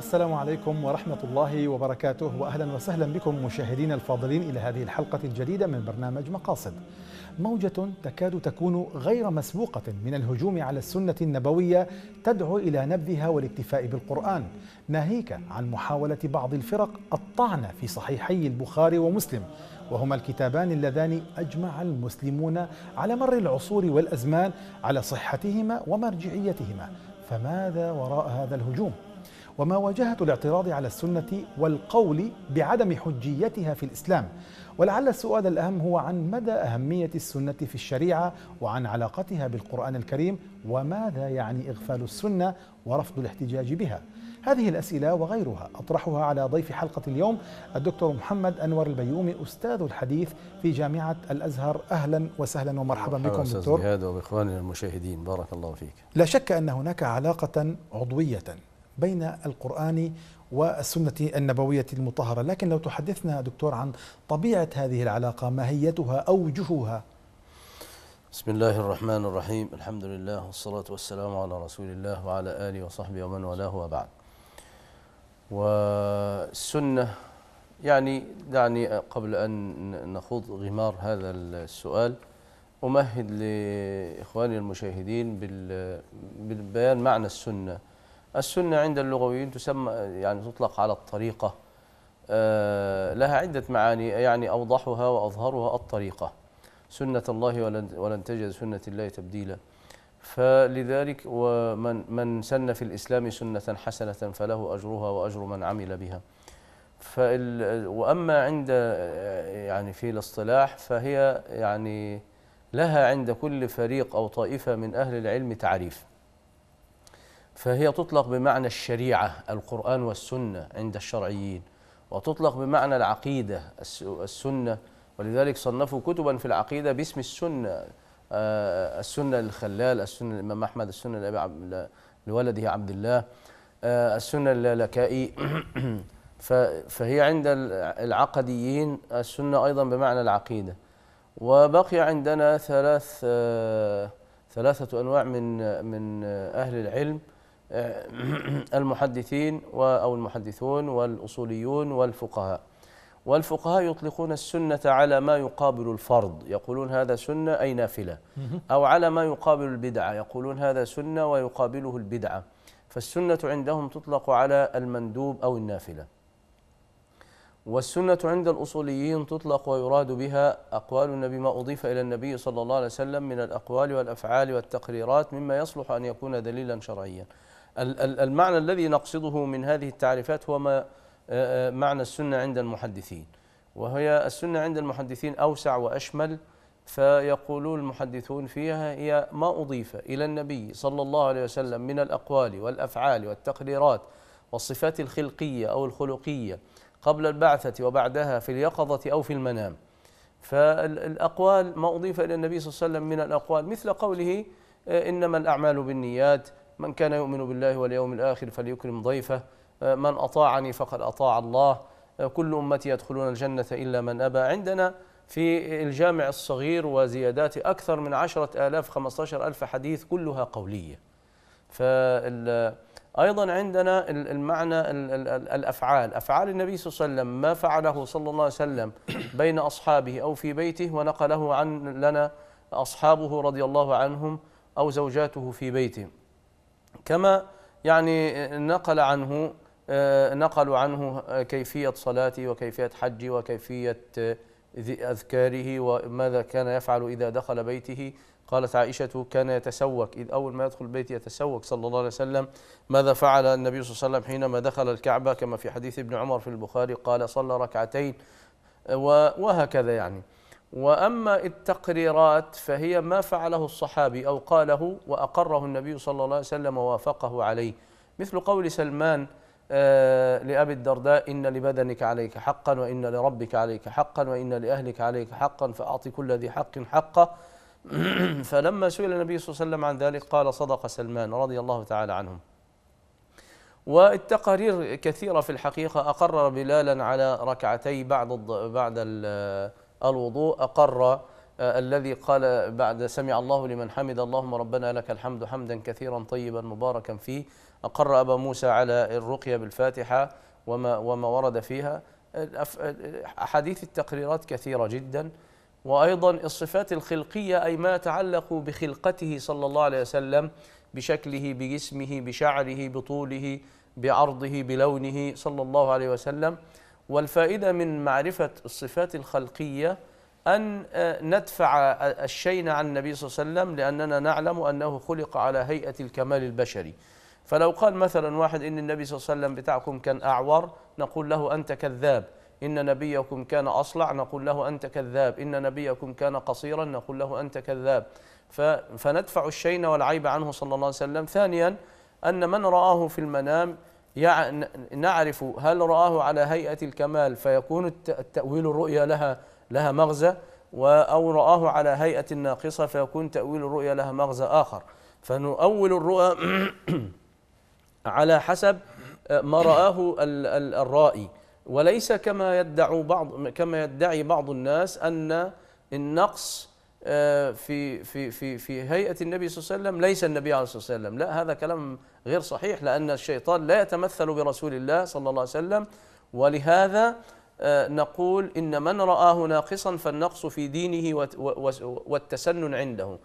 السلام عليكم ورحمة الله وبركاته وأهلا وسهلا بكم مشاهدين الفاضلين إلى هذه الحلقة الجديدة من برنامج مقاصد موجة تكاد تكون غير مسبوقة من الهجوم على السنة النبوية تدعو إلى نبذها والاكتفاء بالقرآن ناهيك عن محاولة بعض الفرق الطعن في صحيحي البخاري ومسلم وهما الكتابان اللذان أجمع المسلمون على مر العصور والأزمان على صحتهما ومرجعيتهما فماذا وراء هذا الهجوم؟ وما واجهة الاعتراض على السنة والقول بعدم حجيتها في الإسلام ولعل السؤال الأهم هو عن مدى أهمية السنة في الشريعة وعن علاقتها بالقرآن الكريم وماذا يعني إغفال السنة ورفض الاحتجاج بها هذه الأسئلة وغيرها أطرحها على ضيف حلقة اليوم الدكتور محمد أنور البيومي أستاذ الحديث في جامعة الأزهر أهلا وسهلا ومرحبا مرحبا بكم دكتور أستاذ المشاهدين بارك الله فيك لا شك أن هناك علاقة عضوية بين القرآن والسنة النبوية المطهرة لكن لو تحدثنا دكتور عن طبيعة هذه العلاقة ماهيتها أوجهها بسم الله الرحمن الرحيم الحمد لله والصلاة والسلام على رسول الله وعلى آله وصحبه ومن والاه وبعد والسنة يعني دعني قبل أن نخوض غمار هذا السؤال أمهد لإخواني المشاهدين بالبيان معنى السنة السنة عند اللغويين تسمى يعني تطلق على الطريقة آه، لها عدة معاني يعني أوضحها وأظهرها الطريقة سنة الله ولن, ولن تجد سنة الله تبديلا فلذلك ومن من سن في الإسلام سنة حسنة فله أجرها وأجر من عمل بها فال وأما عند يعني في الاصطلاح فهي يعني لها عند كل فريق أو طائفة من أهل العلم تعريف فهي تطلق بمعنى الشريعة القرآن والسنة عند الشرعيين وتطلق بمعنى العقيدة السنة ولذلك صنفوا كتبا في العقيدة باسم السنة آه، السنة للخلال السنة للإمام أحمد السنة لولده عبد الله آه، السنة للكائي فهي عند العقديين السنة أيضا بمعنى العقيدة وبقي عندنا ثلاث آه، ثلاثة أنواع من من أهل العلم آه، المحدثين أو المحدثون والأصوليون والفقهاء والفقهاء يطلقون السنة على ما يقابل الفرض يقولون هذا سنة أي نافلة أو على ما يقابل البدعة يقولون هذا سنة ويقابله البدعة فالسنة عندهم تطلق على المندوب أو النافلة والسنة عند الأصوليين تطلق ويراد بها أقوال النبي ما أضيف إلى النبي صلى الله عليه وسلم من الأقوال والأفعال والتقريرات مما يصلح أن يكون دليلا شرعيا المعنى الذي نقصده من هذه التعريفات هو ما آه، آه، معنى السنة عند المحدثين وهي السنة عند المحدثين أوسع وأشمل فيقولون المحدثون فيها هي ما أضيف إلى النبي صلى الله عليه وسلم من الأقوال والأفعال والتقريرات والصفات الخلقية أو الخلقية قبل البعثة وبعدها في اليقظة أو في المنام فالأقوال ما أضيف إلى النبي صلى الله عليه وسلم من الأقوال مثل قوله آه، إنما الأعمال بالنيات من كان يؤمن بالله واليوم الآخر فليكرم ضيفه آه، من أطاعني فقد أطاع الله آه، كل أمتي يدخلون الجنة إلا من أبى عندنا في الجامع الصغير وزيادات أكثر من عشرة آلاف خمسة ألف حديث كلها قولية أيضا عندنا المعنى الأفعال أفعال النبي صلى الله عليه وسلم ما فعله صلى الله عليه وسلم بين أصحابه أو في بيته ونقله عن لنا أصحابه رضي الله عنهم أو زوجاته في بيته كما يعني نقل عنه آه، نقلوا عنه كيفية صلاته وكيفية حجه وكيفية آه، أذكاره وماذا كان يفعل إذا دخل بيته قالت عائشة كان يتسوك إذ أول ما يدخل البيت يتسوك صلى الله عليه وسلم ماذا فعل النبي صلى الله عليه وسلم حينما دخل الكعبة كما في حديث ابن عمر في البخاري قال صلى ركعتين وهكذا يعني وأما التقريرات فهي ما فعله الصحابي أو قاله وأقره النبي صلى الله عليه وسلم ووافقه عليه مثل قول سلمان آه، لأبي الدرداء إن لبدنك عليك حقا وإن لربك عليك حقا وإن لأهلك عليك حقا فأعطي كل ذي حق حقه فلما سئل النبي صلى الله عليه وسلم عن ذلك قال صدق سلمان رضي الله تعالى عنهم والتقارير كثيرة في الحقيقة أقر بلالا على ركعتي بعد بعد الوضوء أقر آه، الذي قال بعد سمع الله لمن حمد اللهم ربنا لك الحمد حمدا كثيرا طيبا مباركا فيه أقر أبا موسى على الرقية بالفاتحة وما, وما ورد فيها أحاديث التقريرات كثيرة جدا وأيضا الصفات الخلقية أي ما يتعلق بخلقته صلى الله عليه وسلم بشكله بجسمه بشعره بطوله بعرضه بلونه صلى الله عليه وسلم والفائدة من معرفة الصفات الخلقية أن آه، ندفع الشين عن النبي صلى الله عليه وسلم لأننا نعلم أنه خلق على هيئة الكمال البشري فلو قال مثلا واحد إن النبي صلى الله عليه وسلم بتاعكم كان أعور نقول له أنت كذاب إن نبيكم كان أصلع نقول له أنت كذاب إن نبيكم كان قصيرا نقول له أنت كذاب فندفع الشين والعيب عنه صلى الله عليه وسلم ثانيا أن من رآه في المنام يعني نعرف هل رآه على هيئة الكمال فيكون التأويل الرؤيا لها لها مغزى أو رآه على هيئة ناقصة فيكون تأويل الرؤيا لها مغزى آخر فنؤول الرؤى على حسب آه، ما رآه الرائي وليس كما يدعي بعض كما يدعي بعض الناس أن النقص آه، في في في في هيئه النبي صلى الله عليه وسلم ليس النبي عليه الصلاه والسلام لا هذا كلام غير صحيح لان الشيطان لا يتمثل برسول الله صلى الله عليه وسلم ولهذا آه، نقول ان من رآه ناقصا فالنقص في دينه والتسنن عنده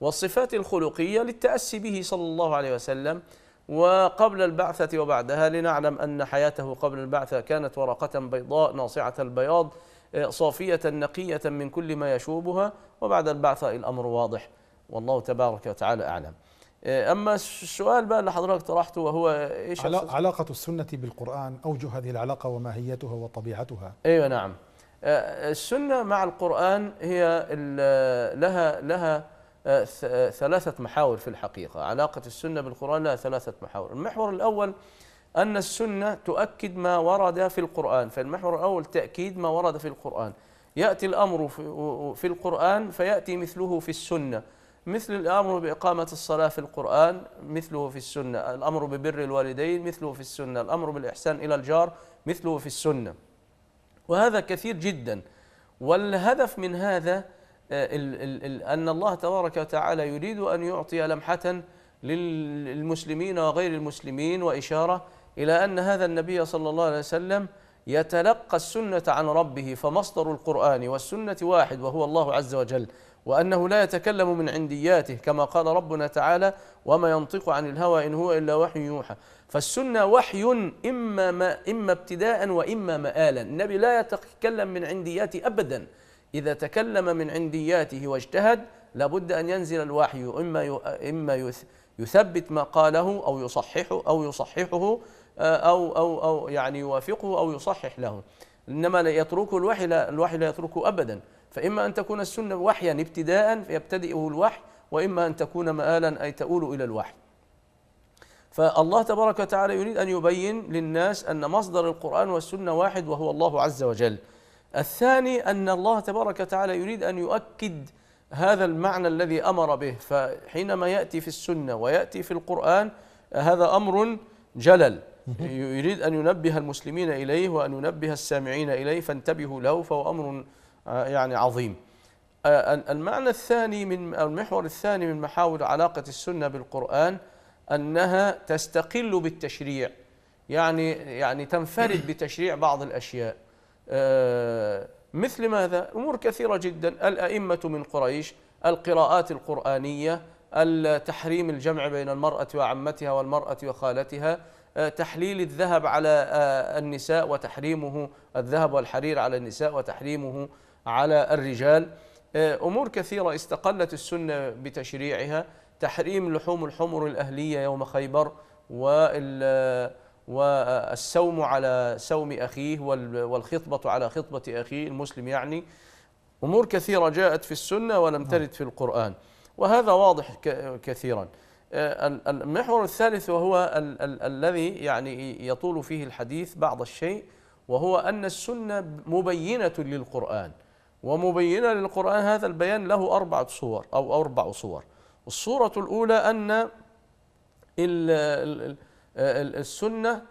والصفات الخلقيه للتاسي به صلى الله عليه وسلم وقبل البعثه وبعدها لنعلم ان حياته قبل البعثه كانت ورقه بيضاء ناصعه البياض صافية نقية من كل ما يشوبها وبعد البعثة الأمر واضح والله تبارك وتعالى أعلم آه، أما السؤال بقى اللي حضرتك طرحته وهو إيش علاقة السنة بالقرآن أوجه هذه العلاقة وماهيتها وطبيعتها أيوة نعم آه، السنة مع القرآن هي لها لها آه، ثلاثة محاور في الحقيقة علاقة السنة بالقرآن لها ثلاثة محاور المحور الأول أن السنة تؤكد ما ورد في القرآن فالمحور الأول تأكيد ما ورد في القرآن يأتي الأمر في القرآن فيأتي مثله في السنة مثل الأمر بإقامة الصلاة في القرآن مثله في السنة الأمر ببر الوالدين مثله في السنة الأمر بالإحسان إلى الجار مثله في السنة وهذا كثير جدا والهدف من هذا آه، أن الله تبارك وتعالى يريد أن يعطي لمحة للمسلمين وغير المسلمين وإشارة إلى أن هذا النبي صلى الله عليه وسلم يتلقى السنة عن ربه فمصدر القرآن والسنة واحد وهو الله عز وجل وأنه لا يتكلم من عندياته كما قال ربنا تعالى وما ينطق عن الهوى إن هو إلا وحي يوحى فالسنة وحي إما, ما إما ابتداء وإما مآلا النبي لا يتكلم من عندياته أبدا إذا تكلم من عندياته واجتهد لابد أن ينزل الوحي إما إما يثبت ما قاله أو يصححه أو يصححه أو أو أو يعني يوافقه أو يصحح له إنما لا يتركه الوحي لا الوحي لا يتركه أبدا فإما أن تكون السنة وحيا ابتداء فيبتدئه الوحي وإما أن تكون مآلا أي تؤول إلى الوحي فالله تبارك وتعالى يريد أن يبين للناس أن مصدر القرآن والسنة واحد وهو الله عز وجل الثاني أن الله تبارك وتعالى يريد أن يؤكد هذا المعنى الذي أمر به فحينما يأتي في السنة ويأتي في القرآن هذا أمر جلل يريد أن ينبه المسلمين إليه وأن ينبه السامعين إليه فانتبهوا له فهو أمر آه، يعني عظيم آه، المعنى الثاني من المحور الثاني من محاور علاقة السنة بالقرآن أنها تستقل بالتشريع يعني يعني تنفرد بتشريع بعض الأشياء آه، مثل ماذا؟ أمور كثيرة جدا الأئمة من قريش القراءات القرآنية تحريم الجمع بين المرأة وعمتها والمرأة وخالتها آه، تحليل الذهب على آه، النساء وتحريمه الذهب والحرير على النساء وتحريمه على الرجال آه، أمور كثيرة استقلت السنة بتشريعها تحريم لحوم الحمر الأهلية يوم خيبر والسوم على سوم أخيه والخطبة على خطبة أخيه المسلم يعني أمور كثيرة جاءت في السنة ولم نعم. ترد في القرآن وهذا واضح كثيرا آه، المحور الثالث وهو ال ال الذي يعني يطول فيه الحديث بعض الشيء وهو أن السنة مبينة للقرآن ومبينة للقرآن هذا البيان له أربعة صور أو أربع صور الصورة الأولى أن السنة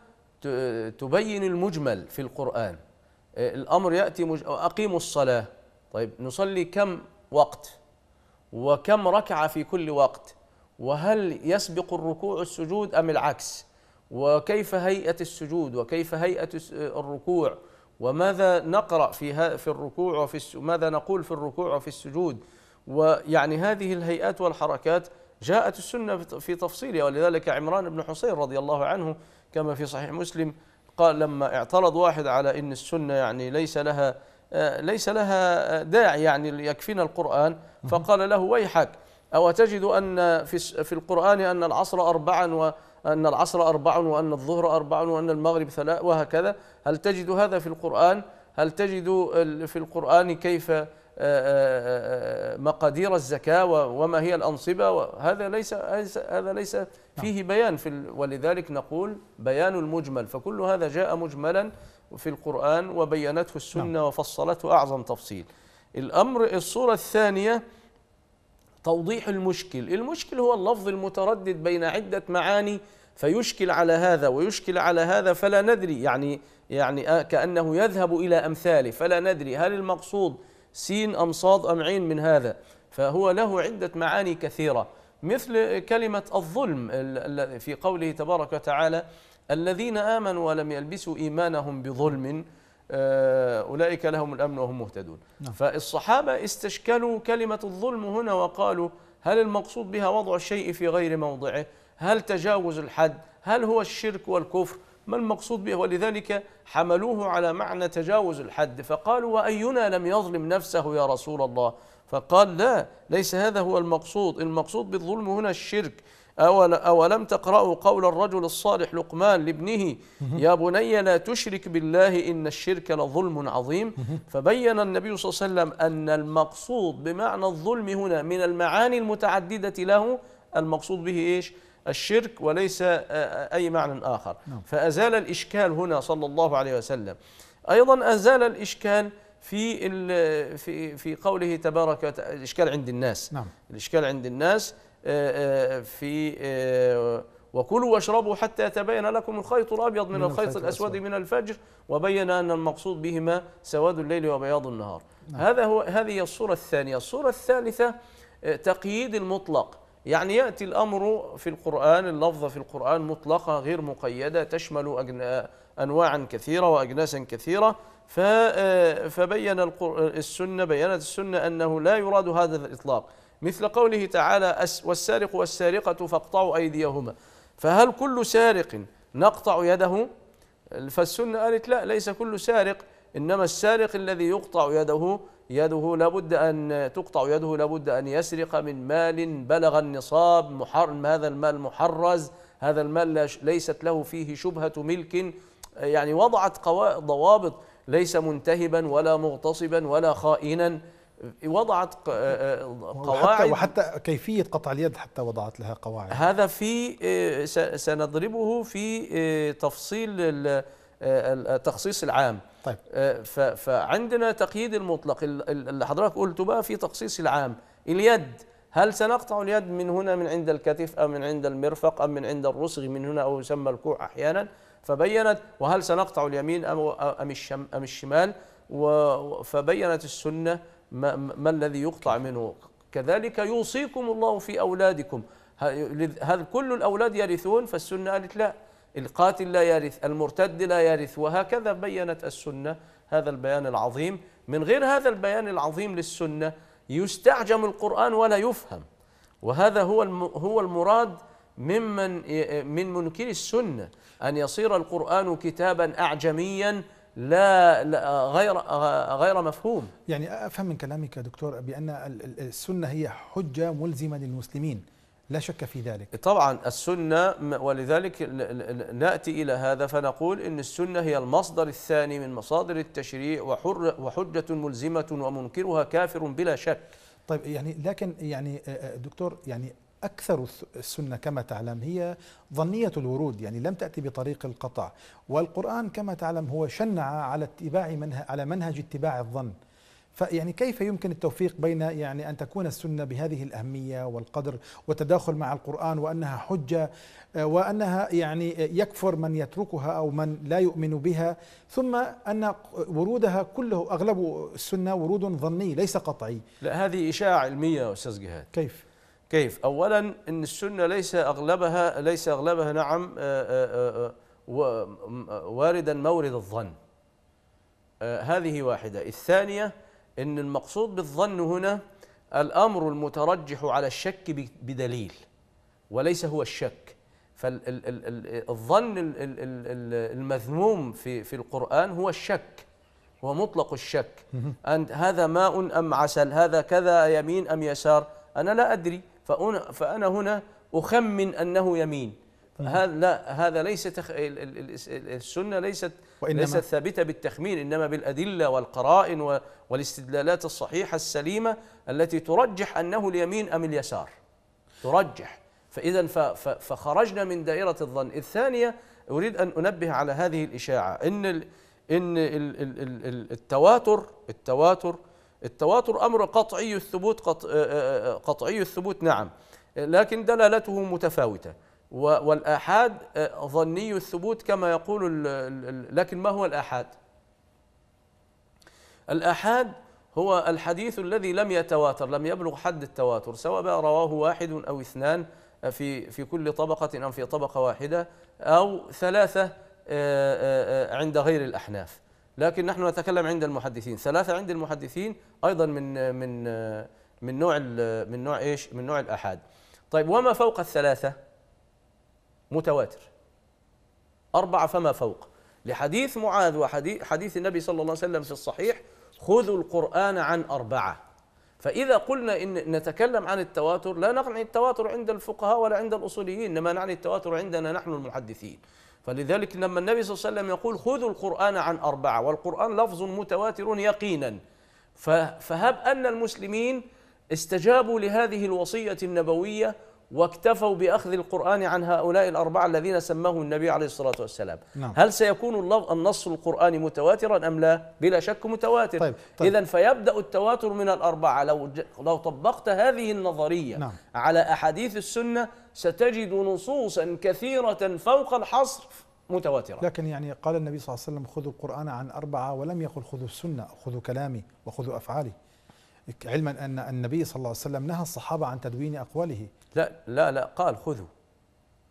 تبين المجمل في القرآن آه، الأمر يأتي مج... أقيموا الصلاة طيب نصلي كم وقت وكم ركعة في كل وقت وهل يسبق الركوع السجود أم العكس وكيف هيئة السجود وكيف هيئة الركوع وماذا نقرأ في في الركوع وفي ماذا نقول في الركوع وفي السجود ويعني هذه الهيئات والحركات جاءت السنة في تفصيلها ولذلك عمران بن حصين رضي الله عنه كما في صحيح مسلم قال لما اعترض واحد على ان السنه يعني ليس لها آه، ليس لها داعي يعني يكفينا القران فقال له ويحك أو تجد أن في في القرآن أن العصر أربعا وأن العصر أربع وأن الظهر أربع وأن المغرب ثلاث وهكذا هل تجد هذا في القرآن هل تجد في القرآن كيف مقادير الزكاة وما هي الأنصبة هذا ليس هذا ليس فيه نعم. بيان في ولذلك نقول بيان المجمل فكل هذا جاء مجملا في القرآن وبينته السنة نعم. وفصلته أعظم تفصيل الأمر الصورة الثانية توضيح المشكل المشكل هو اللفظ المتردد بين عدة معاني فيشكل على هذا ويشكل على هذا فلا ندري يعني يعني آه، كأنه يذهب إلى أمثاله فلا ندري هل المقصود سين أم صاد أم عين من هذا فهو له عدة معاني كثيرة مثل كلمة الظلم في قوله تبارك وتعالى الذين آمنوا ولم يلبسوا إيمانهم بظلم آه، أولئك لهم الأمن وهم مهتدون نعم. فالصحابة استشكلوا كلمة الظلم هنا وقالوا هل المقصود بها وضع الشيء في غير موضعه هل تجاوز الحد هل هو الشرك والكفر ما المقصود به ولذلك حملوه على معنى تجاوز الحد فقالوا وأينا لم يظلم نفسه يا رسول الله فقال لا ليس هذا هو المقصود المقصود بالظلم هنا الشرك أول أولم تقرأوا قول الرجل الصالح لقمان لابنه يا بني لا تشرك بالله إن الشرك لظلم عظيم فبين النبي صلى الله عليه وسلم أن المقصود بمعنى الظلم هنا من المعاني المتعددة له المقصود به إيش؟ الشرك وليس آه، آه، أي معنى آخر نعم. فأزال الإشكال هنا صلى الله عليه وسلم أيضا أزال الإشكال في في في قوله تبارك الإشكال عند الناس نعم. الإشكال عند الناس آه، آه، في آه، وكلوا واشربوا حتى يتبين لكم الخيط الأبيض من, من الخيط, الخيط الأسود من الفجر وبين أن المقصود بهما سواد الليل وبياض النهار نعم. هذا هو هذه الصورة الثانية الصورة الثالثة تقييد المطلق يعني يأتي الأمر في القرآن اللفظة في القرآن مطلقة غير مقيدة تشمل أنواعا كثيرة وأجناسا كثيرة ف... فبين السنة بينت السنة أنه لا يراد هذا الإطلاق مثل قوله تعالى والسارق والسارقة فاقطعوا أيديهما فهل كل سارق نقطع يده فالسنة قالت لا ليس كل سارق إنما السارق الذي يقطع يده يده لابد أن تقطع يده لابد أن يسرق من مال بلغ النصاب محرم هذا المال محرز هذا المال ليست له فيه شبهة ملك يعني وضعت ضوابط ليس منتهبا ولا مغتصبا ولا خائنا وضعت آه، آه، قواعد وحتى كيفية قطع اليد حتى وضعت لها قواعد هذا في آه، سنضربه في تفصيل التخصيص العام طيب فعندنا تقييد المطلق اللي حضرتك قلته بقى في تخصيص العام اليد هل سنقطع اليد من هنا من عند الكتف أم من عند المرفق أم من عند الرسغ من هنا أو يسمى الكوع أحيانا فبينت وهل سنقطع اليمين أم, أم الشمال فبينت السنة ما, ما الذي يقطع منه كذلك يوصيكم الله في أولادكم هل كل الأولاد يرثون فالسنة قالت لا القاتل لا يرث المرتد لا يرث وهكذا بينت السنة هذا البيان العظيم من غير هذا البيان العظيم للسنة يستعجم القرآن ولا يفهم وهذا هو هو المراد ممن من منكر السنة أن يصير القرآن كتابا أعجميا لا, لا غير غير مفهوم يعني افهم من كلامك دكتور بان السنه هي حجه ملزمه للمسلمين لا شك في ذلك طبعا السنه ولذلك ناتي الى هذا فنقول ان السنه هي المصدر الثاني من مصادر التشريع وحر وحجه ملزمه ومنكرها كافر بلا شك طيب يعني لكن يعني دكتور يعني أكثر السنة كما تعلم هي ظنية الورود يعني لم تأتي بطريق القطع والقرآن كما تعلم هو شنع على اتباع منه على منهج اتباع الظن فيعني كيف يمكن التوفيق بين يعني ان تكون السنه بهذه الاهميه والقدر والتداخل مع القران وانها حجه آه، وانها يعني يكفر من يتركها او من لا يؤمن بها ثم ان ورودها كله اغلب السنه ورود ظني ليس قطعي. لا هذه اشاعه علميه استاذ جهاد. كيف؟ كيف أولا أن السنة ليس أغلبها ليس أغلبها نعم آه، آه، آه، واردا مورد الظن هذه واحدة الثانية أن المقصود بالظن هنا الأمر المترجح على الشك بدليل وليس هو الشك فالظن المذموم في في القرآن هو الشك هو مطلق الشك أن هذا ماء أم عسل هذا كذا يمين أم يسار أنا لا أدري فأنا, فأنا هنا أخمن أنه يمين هذا لا هذا ليس تخ... السنه ليست وإنما ليست ثابته بالتخمين انما بالادله والقرائن والاستدلالات الصحيحه السليمه التي ترجح انه اليمين ام اليسار ترجح فاذا ف... ف... فخرجنا من دائره الظن الثانيه اريد ان انبه على هذه الاشاعه ان ال... ان ال... ال... التواتر التواتر التواتر أمر قطعي الثبوت قط... قطعي الثبوت نعم لكن دلالته متفاوتة والآحاد ظني الثبوت كما يقول لكن ما هو الآحاد؟ الآحاد هو الحديث الذي لم يتواتر لم يبلغ حد التواتر سواء رواه واحد أو اثنان في في كل طبقة أم في طبقة واحدة أو ثلاثة عند غير الأحناف لكن نحن نتكلم عند المحدثين ثلاثة عند المحدثين أيضا من من من نوع من نوع ايش؟ من نوع الآحاد. طيب وما فوق الثلاثة متواتر. أربعة فما فوق لحديث معاذ وحديث حديث النبي صلى الله عليه وسلم في الصحيح خذوا القرآن عن أربعة فإذا قلنا إن نتكلم عن التواتر لا نعني التواتر عند الفقهاء ولا عند الأصوليين إنما نعني التواتر عندنا نحن المحدثين فلذلك لما النبي صلى الله عليه وسلم يقول خذوا القرآن عن أربعة والقرآن لفظ متواتر يقينا فهب أن المسلمين استجابوا لهذه الوصية النبوية واكتفوا باخذ القران عن هؤلاء الاربعه الذين سماهم النبي عليه الصلاه والسلام نعم. هل سيكون النص القراني متواترا ام لا بلا شك متواتر طيب. طيب. اذا فيبدا التواتر من الاربعه لو ج... لو طبقت هذه النظريه نعم. على احاديث السنه ستجد نصوصا كثيره فوق الحصر متواترة لكن يعني قال النبي صلى الله عليه وسلم خذوا القرآن عن أربعة ولم يقل خذوا السنة خذوا كلامي وخذوا أفعالي علما أن النبي صلى الله عليه وسلم نهى الصحابة عن تدوين أقواله لا لا لا قال خذوا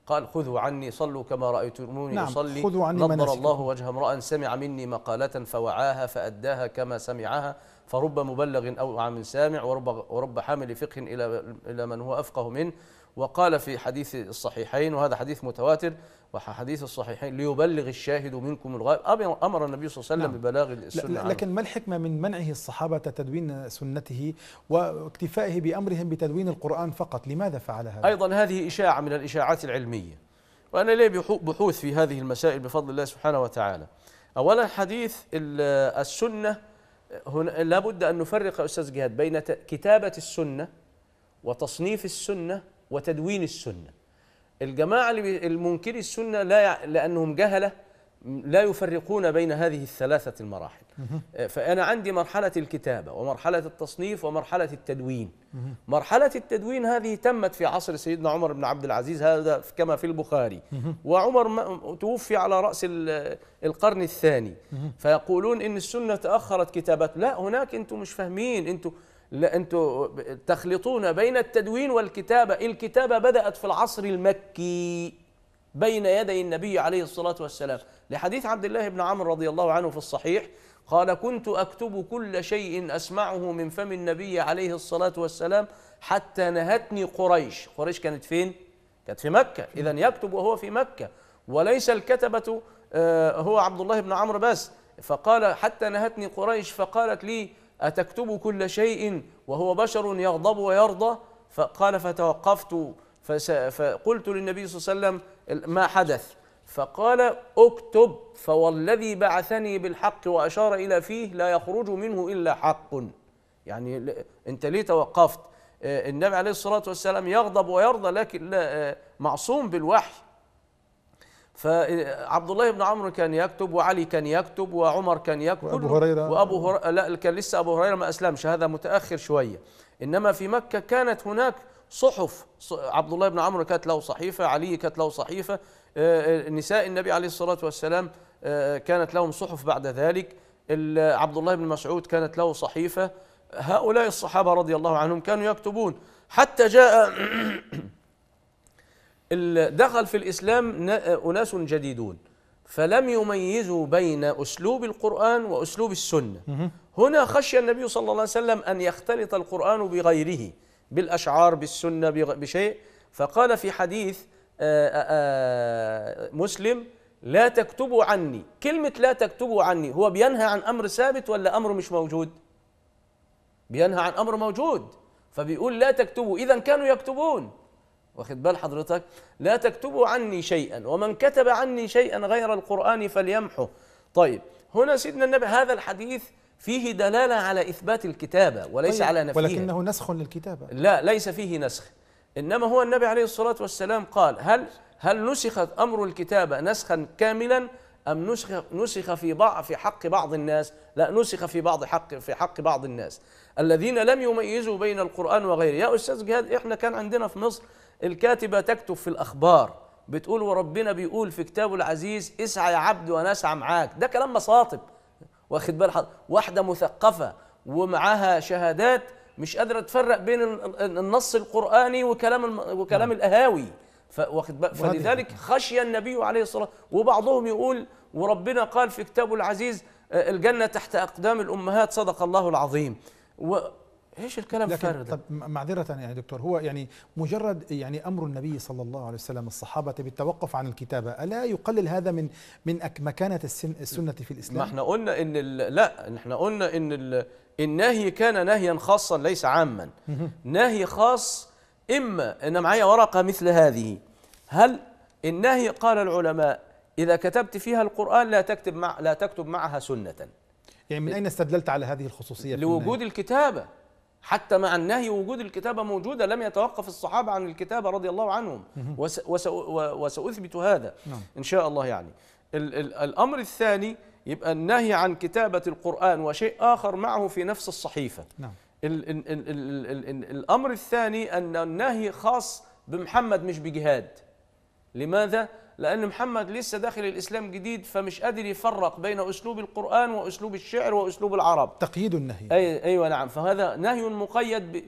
قال خذوا عني صلوا كما رأيتموني نعم أصلي خذوا عني نظر مناسك. الله وجه امرأ سمع مني مقالة فوعاها فأداها كما سمعها فرب مبلغ أو عام سامع ورب, ورب حامل فقه إلى, إلى من هو أفقه منه وقال في حديث الصحيحين وهذا حديث متواتر وحديث الصحيحين ليبلغ الشاهد منكم الغائب امر النبي صلى الله عليه وسلم نعم. ببلاغ السنه عنه. لكن ما الحكمه من منعه الصحابه تدوين سنته واكتفائه بامرهم بتدوين القران فقط لماذا فعل هذا ايضا هذه اشاعه من الاشاعات العلميه وانا لي بحوث في هذه المسائل بفضل الله سبحانه وتعالى اولا حديث السنه هنا لابد ان نفرق يا استاذ جهاد بين كتابه السنه وتصنيف السنه وتدوين السنة الجماعة المنكر السنة لا لأنهم جهلة لا يفرقون بين هذه الثلاثة المراحل آه، فأنا عندي مرحلة الكتابة ومرحلة التصنيف ومرحلة التدوين مرحلة التدوين هذه تمت في عصر سيدنا عمر بن عبد العزيز هذا كما في البخاري وعمر توفي على رأس القرن الثاني فيقولون إن السنة تأخرت كتابته لا هناك أنتم مش فاهمين أنتم لا انتوا تخلطون بين التدوين والكتابه الكتابه بدات في العصر المكي بين يدي النبي عليه الصلاه والسلام لحديث عبد الله بن عمرو رضي الله عنه في الصحيح قال كنت اكتب كل شيء اسمعه من فم النبي عليه الصلاه والسلام حتى نهتني قريش قريش كانت فين كانت في مكه اذا يكتب وهو في مكه وليس الكتبه آه، هو عبد الله بن عمرو بس فقال حتى نهتني قريش فقالت لي أتكتب كل شيء وهو بشر يغضب ويرضى فقال فتوقفت فقلت للنبي صلى الله عليه وسلم ما حدث فقال اكتب فوالذي بعثني بالحق وأشار إلى فيه لا يخرج منه إلا حق يعني أنت ليه توقفت آه، النبي عليه الصلاة والسلام يغضب ويرضى لكن آه، معصوم بالوحي فعبد الله بن عمرو كان يكتب وعلي كان يكتب وعمر كان يكتب وابو هريره وابو هر... لا كان لسه ابو هريره ما اسلمش هذا متاخر شويه انما في مكه كانت هناك صحف عبد الله بن عمرو كانت له صحيفه علي كانت له صحيفه آه، آه، نساء النبي عليه الصلاه والسلام آه، كانت لهم صحف بعد ذلك عبد الله بن مسعود كانت له صحيفه هؤلاء الصحابه رضي الله عنهم كانوا يكتبون حتى جاء دخل في الإسلام أناس جديدون فلم يميزوا بين أسلوب القرآن وأسلوب السنة هنا خشي النبي صلى الله عليه وسلم أن يختلط القرآن بغيره بالأشعار بالسنة بشيء فقال في حديث آه، آه، آه، مسلم لا تكتبوا عني كلمة لا تكتبوا عني هو بينهى عن أمر ثابت ولا أمر مش موجود بينهى عن أمر موجود فبيقول لا تكتبوا إذا كانوا يكتبون واخد بال حضرتك لا تكتبوا عني شيئا ومن كتب عني شيئا غير القرآن فليمحه طيب هنا سيدنا النبي هذا الحديث فيه دلالة على إثبات الكتابة وليس طيب على نفيها ولكنه نسخ للكتابة لا ليس فيه نسخ إنما هو النبي عليه الصلاة والسلام قال هل هل نسخ أمر الكتابة نسخا كاملا أم نسخ نسخ في بعض في حق بعض الناس لا نسخ في بعض حق في حق بعض الناس الذين لم يميزوا بين القرآن وغيره يا أستاذ جهاد إحنا كان عندنا في مصر الكاتبة تكتب في الأخبار بتقول وربنا بيقول في كتابه العزيز اسعى يا عبد وأنا أسعى معاك ده كلام مصاطب واخد بال حضرتك واحدة مثقفة ومعاها شهادات مش قادرة تفرق بين النص القرآني وكلام وكلام نعم. الأهاوي فلذلك خشي النبي عليه الصلاة وبعضهم يقول وربنا قال في كتابه العزيز آه، الجنة تحت أقدام الأمهات صدق الله العظيم ايش الكلام فرد طب معذره يعني دكتور هو يعني مجرد يعني امر النبي صلى الله عليه وسلم الصحابه بالتوقف عن الكتابه الا يقلل هذا من من مكانه السنه في الاسلام ما احنا قلنا ان لا احنا قلنا ان النهي كان نهيا خاصا ليس عاما نهي خاص اما ان معايا ورقه مثل هذه هل النهي قال العلماء اذا كتبت فيها القران لا تكتب مع لا تكتب معها سنه يعني من اين استدللت على هذه الخصوصيه لوجود الكتابه حتى مع النهي وجود الكتابه موجوده لم يتوقف الصحابه عن الكتابه رضي الله عنهم وساثبت هذا نعم. ان شاء الله يعني الامر الثاني يبقى النهي عن كتابه القران وشيء اخر معه في نفس الصحيفه نعم الامر الثاني ان النهي خاص بمحمد مش بجهاد لماذا لأن محمد لسه داخل الإسلام جديد فمش قادر يفرق بين أسلوب القرآن وأسلوب الشعر وأسلوب العرب تقييد النهي أي أيوة نعم فهذا نهي مقيد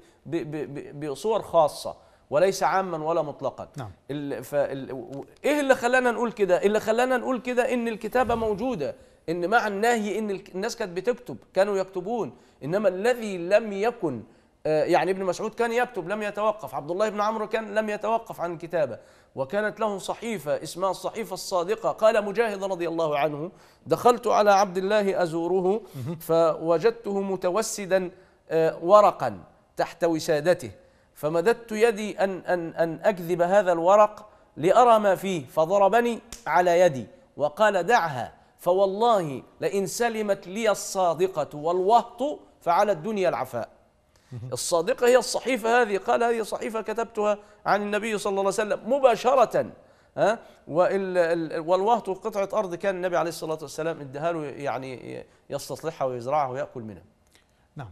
بصور خاصة وليس عاما ولا مطلقا نعم. ال... فال... إيه اللي خلانا نقول كده اللي خلانا نقول كده إن الكتابة موجودة إن مع النهي إن الناس كانت بتكتب كانوا يكتبون إنما الذي لم يكن آه، يعني ابن مسعود كان يكتب لم يتوقف عبد الله بن عمرو كان لم يتوقف عن الكتابة وكانت له صحيفة اسمها الصحيفة الصادقة قال مجاهد رضي الله عنه دخلت على عبد الله أزوره فوجدته متوسدا آه، ورقا تحت وسادته فمددت يدي أن, أن, أن أكذب هذا الورق لأرى ما فيه فضربني على يدي وقال دعها فوالله لئن سلمت لي الصادقة والوهط فعلى الدنيا العفاء الصادقة هي الصحيفة هذه قال هذه صحيفة كتبتها عن النبي صلى الله عليه وسلم مباشرة ها والوهط قطعة أرض كان النبي عليه الصلاة والسلام ادها له يعني يستصلحها ويزرعها ويأكل منها نعم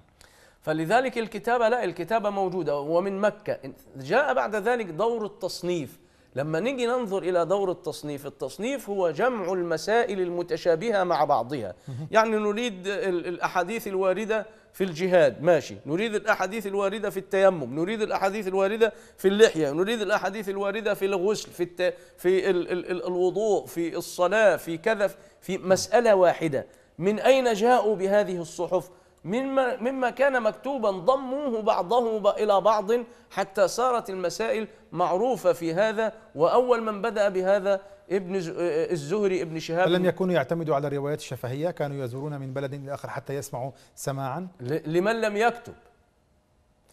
فلذلك الكتابة لا الكتابة موجودة ومن مكة جاء بعد ذلك دور التصنيف لما نيجي ننظر إلى دور التصنيف التصنيف هو جمع المسائل المتشابهة مع بعضها يعني نريد الأحاديث الواردة في الجهاد ماشي نريد الأحاديث الواردة في التيمم نريد الأحاديث الواردة في اللحية نريد الأحاديث الواردة في الغسل في, الت... في ال... ال... ال... الوضوء في الصلاة في كذا في مسألة واحدة من أين جاءوا بهذه الصحف مما, مما كان مكتوبا ضموه بعضه إلى بعض حتى صارت المسائل معروفة في هذا وأول من بدأ بهذا ابن آه، آه، الزهري ابن شهاب لم يكونوا يعتمدوا على الروايات الشفهية كانوا يزورون من بلد إلى آخر حتى يسمعوا سماعا لمن لم يكتب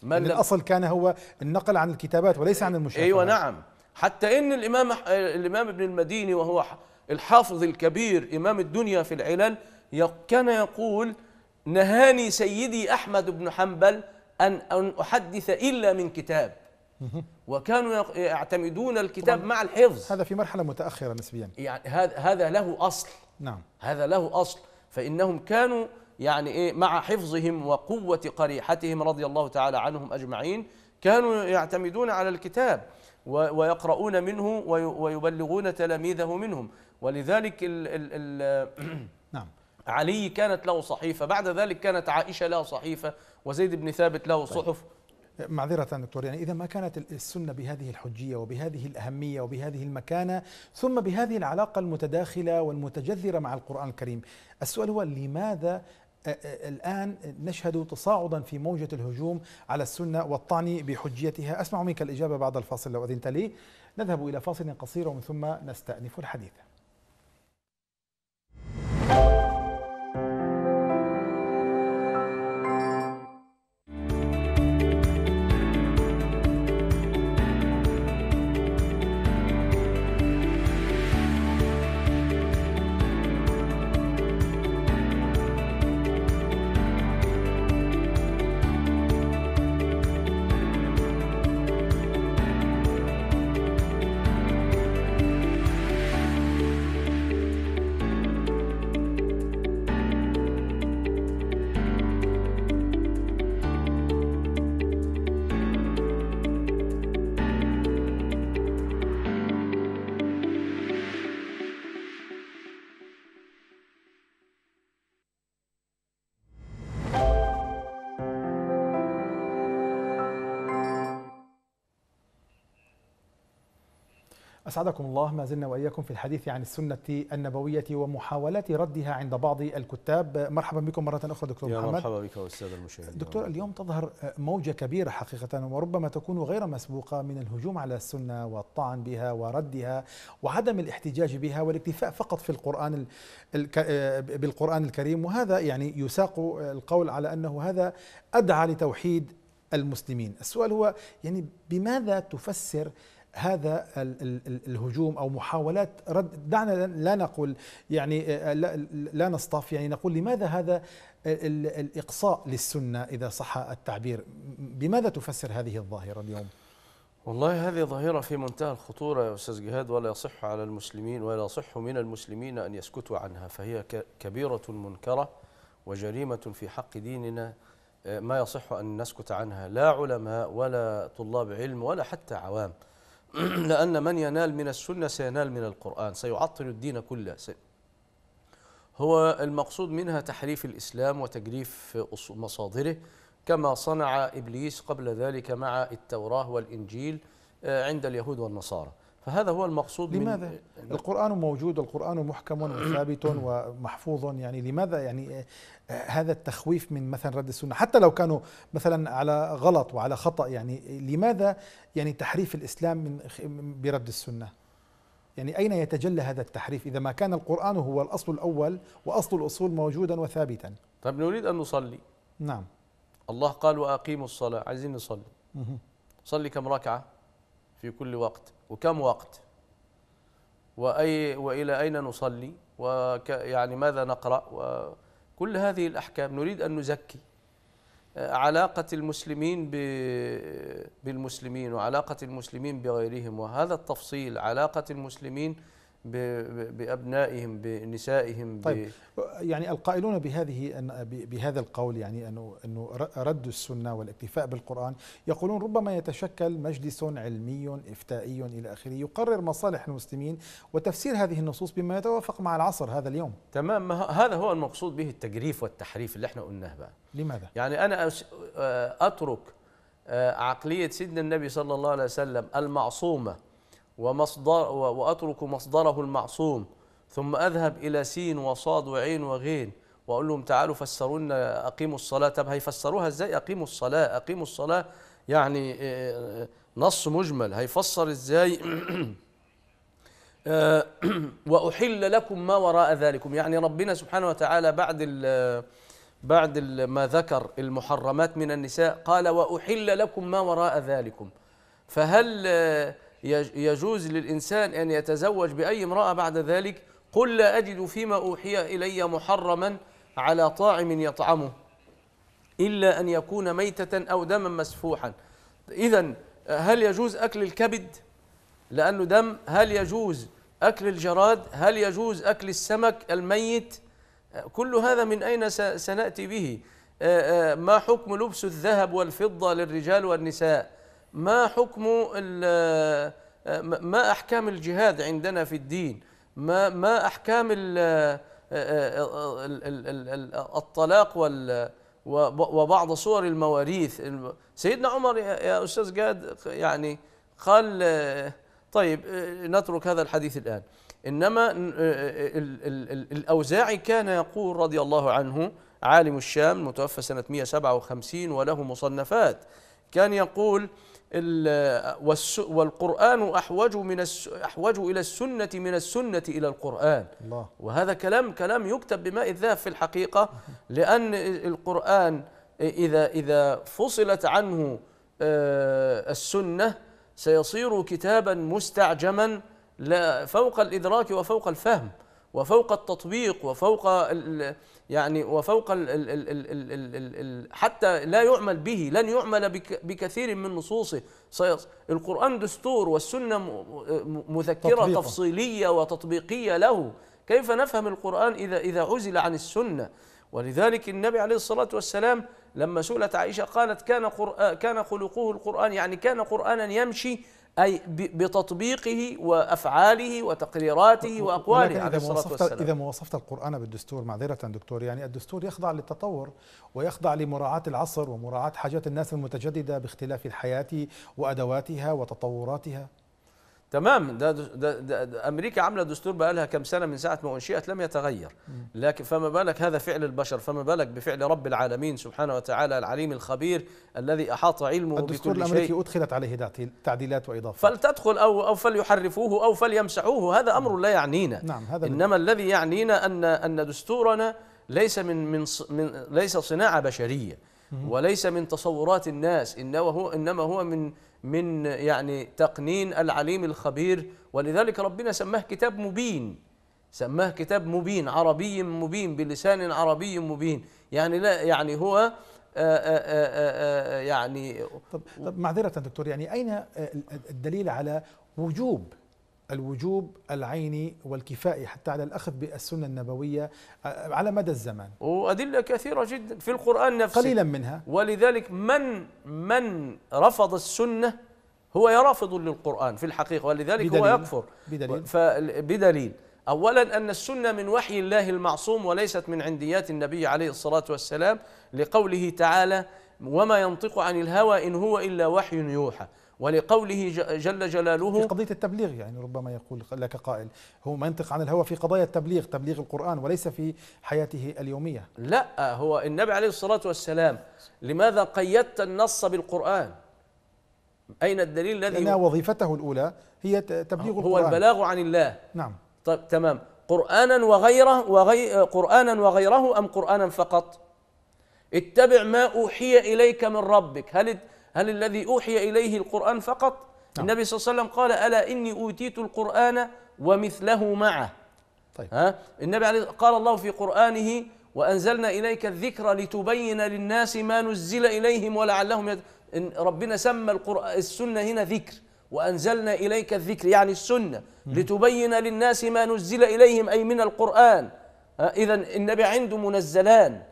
من لم الأصل كان هو النقل عن الكتابات وليس عن المشافهات أيوة نعم حتى إن الإمام, آه، الإمام ابن المديني وهو الحافظ الكبير إمام الدنيا في العلل كان يقول نهاني سيدي أحمد بن حنبل أن أحدث إلا من كتاب وكانوا يعتمدون الكتاب مع الحفظ هذا في مرحلة متأخرة نسبيا يعني هذا له أصل نعم هذا له أصل فإنهم كانوا يعني إيه مع حفظهم وقوة قريحتهم رضي الله تعالى عنهم أجمعين كانوا يعتمدون على الكتاب ويقرؤون منه ويبلغون تلاميذه منهم ولذلك ال ال ال نعم علي كانت له صحيفة بعد ذلك كانت عائشة لها صحيفة وزيد بن ثابت له طيب. صحف معذرة دكتور يعني إذا ما كانت السنة بهذه الحجية وبهذه الأهمية وبهذه المكانة ثم بهذه العلاقة المتداخلة والمتجذرة مع القرآن الكريم السؤال هو لماذا الآن نشهد تصاعدا في موجة الهجوم على السنة والطعن بحجيتها أسمع منك الإجابة بعد الفاصل لو أذنت لي نذهب إلى فاصل قصير ومن ثم نستأنف الحديث أسعدكم الله ما زلنا وإياكم في الحديث عن السنة النبوية ومحاولات ردها عند بعض الكتاب مرحبا بكم مرة أخرى دكتور يا محمد مرحبا بك أستاذ المشاهدين دكتور اليوم تظهر موجة كبيرة حقيقة وربما تكون غير مسبوقة من الهجوم على السنة والطعن بها وردها وعدم الاحتجاج بها والاكتفاء فقط في القرآن آه، بالقرآن الكريم وهذا يعني يساق القول على أنه هذا أدعى لتوحيد المسلمين السؤال هو يعني بماذا تفسر هذا الهجوم او محاولات رد دعنا لا نقول يعني آه، لا نصطف يعني نقول لماذا هذا الاقصاء للسنه اذا صح التعبير بماذا تفسر هذه الظاهره اليوم؟ والله هذه ظاهرة في منتهى الخطورة يا أستاذ جهاد ولا يصح على المسلمين ولا يصح من المسلمين أن يسكتوا عنها فهي كبيرة منكرة وجريمة في حق ديننا آه، ما يصح أن نسكت عنها لا علماء ولا طلاب علم ولا حتى عوام لأن من ينال من السنة سينال من القرآن سيعطل الدين كله هو المقصود منها تحريف الإسلام وتجريف مصادره كما صنع إبليس قبل ذلك مع التوراة والإنجيل آه، عند اليهود والنصارى فهذا هو المقصود لماذا؟ من القرآن موجود والقرآن محكم وثابت ومحفوظ يعني لماذا يعني آه، هذا التخويف من مثلا رد السنة حتى لو كانوا مثلا على غلط وعلى خطأ يعني لماذا يعني تحريف الإسلام من برد السنة؟ يعني أين يتجلى هذا التحريف إذا ما كان القرآن هو الأصل الأول وأصل الأصول موجودا وثابتا طيب نريد أن نصلي نعم الله قال وأقيموا الصلاة عايزين نصلي صلي كم ركعة في كل وقت وكم وقت وأي وإلى أين نصلي ويعني ماذا نقرأ وكل هذه الأحكام نريد أن نزكي آه، علاقة المسلمين بالمسلمين وعلاقة المسلمين بغيرهم وهذا التفصيل علاقة المسلمين بابنائهم بنسائهم طيب يعني القائلون بهذه بهذا القول يعني انه انه رد السنه والاكتفاء بالقران يقولون ربما يتشكل مجلس علمي افتائي الى اخره يقرر مصالح المسلمين وتفسير هذه النصوص بما يتوافق مع العصر هذا اليوم تمام هذا هو المقصود به التجريف والتحريف اللي احنا قلناه بقى لماذا يعني انا آه، اترك آه، عقليه سيدنا النبي صلى الله عليه وسلم المعصومه ومصدر وأترك مصدره المعصوم ثم أذهب إلى سين وصاد وعين وغين وأقول لهم تعالوا فسروا لنا أقيموا الصلاة طب هيفسروها إزاي أقيموا الصلاة أقيموا الصلاة يعني آه، آه، نص مجمل هيفسر إزاي آه، وأحل لكم ما وراء ذلكم يعني ربنا سبحانه وتعالى بعد بعد ما ذكر المحرمات من النساء قال وأحل لكم ما وراء ذلكم فهل يجوز للإنسان أن يتزوج بأي امرأة بعد ذلك قل لا أجد فيما أوحي إلي محرما على طاعم يطعمه إلا أن يكون ميتة أو دما مسفوحا إذا هل يجوز أكل الكبد لأنه دم هل يجوز أكل الجراد هل يجوز أكل السمك الميت كل هذا من أين سنأتي به ما حكم لبس الذهب والفضة للرجال والنساء ما حكم ما احكام الجهاد عندنا في الدين ما ما احكام الطلاق وال وبعض صور المواريث سيدنا عمر يا استاذ جاد يعني قال طيب نترك هذا الحديث الان انما الاوزاعي كان يقول رضي الله عنه عالم الشام متوفى سنه 157 وله مصنفات كان يقول والقرآن أحوج من أحوج إلى السنة من السنة إلى القرآن الله. وهذا كلام كلام يكتب بماء الذهب في الحقيقة لأن القرآن إذا إذا فصلت عنه آه، السنة سيصير كتابا مستعجما فوق الإدراك وفوق الفهم وفوق التطبيق وفوق يعني وفوق الـ الـ الـ الـ الـ الـ الـ حتى لا يعمل به لن يعمل بكثير من نصوصه القرآن دستور والسنة مذكرة تطبيقه. تفصيلية وتطبيقية له كيف نفهم القرآن إذا إذا عزل عن السنة ولذلك النبي عليه الصلاة والسلام لما سئلت عائشة قالت كان كان خلقه القرآن يعني كان قرآنا يمشي أي بتطبيقه وأفعاله وتقريراته وأقواله عليه إذا الصلاة والسلام إذا ما وصفت القرآن بالدستور معذرة دكتور يعني الدستور يخضع للتطور ويخضع لمراعاة العصر ومراعاة حاجات الناس المتجددة باختلاف الحياة وأدواتها وتطوراتها تمام ده, ده, ده, ده امريكا عامله دستور بقى لها كم سنه من ساعه ما انشئت لم يتغير لكن فما بالك هذا فعل البشر فما بالك بفعل رب العالمين سبحانه وتعالى العليم الخبير الذي احاط علمه بكل شيء الدستور الامريكي ادخلت عليه تعديلات واضافات فلتدخل او او فليحرفوه او فليمسحوه هذا امر نعم. لا يعنينا نعم هذا انما الذي يعنينا ان ان دستورنا ليس من من, من ليس صناعه بشريه وليس من تصورات الناس انما هو انما هو من من يعني تقنين العليم الخبير ولذلك ربنا سماه كتاب مبين سماه كتاب مبين عربي مبين بلسان عربي مبين يعني لا يعني هو آآ آه، آآ آه، آه، يعني طب, طب معذرة دكتور يعني أين الدليل على وجوب الوجوب العيني والكفائي حتى على الأخذ بالسنة النبوية آه، على مدى الزمان وأدلة كثيرة جدا في القرآن نفسه قليلا منها ولذلك من من رفض السنة هو يرافض للقرآن في الحقيقة ولذلك بدليل هو يكفر بدليل, بدليل أولا أن السنة من وحي الله المعصوم وليست من عنديات النبي عليه الصلاة والسلام لقوله تعالى وما ينطق عن الهوى إن هو إلا وحي يوحى ولقوله جل جلاله في قضية التبليغ يعني ربما يقول لك قائل هو منطق عن الهوى في قضايا التبليغ تبليغ القرآن وليس في حياته اليومية لا هو النبي عليه الصلاة والسلام لماذا قيدت النص بالقرآن أين الدليل الذي لأن وظيفته الأولى هي تبليغ هو القرآن هو البلاغ عن الله نعم طيب تمام قرآنا وغيره وغي قرآنا وغيره أم قرآنا فقط اتبع ما أوحي إليك من ربك هل هل الذي أوحي إليه القرآن فقط؟ نعم. النبي صلى الله عليه وسلم قال ألا إني أوتيت القرآن ومثله معه طيب. ها؟ النبي عليه قال الله في قرآنه وأنزلنا إليك الذكر لتبين للناس ما نزل إليهم ولعلهم يد... ربنا سمى القرآن السنة هنا ذكر وأنزلنا إليك الذكر يعني السنة مم. لتبين للناس ما نزل إليهم أي من القرآن إذا النبي عنده منزلان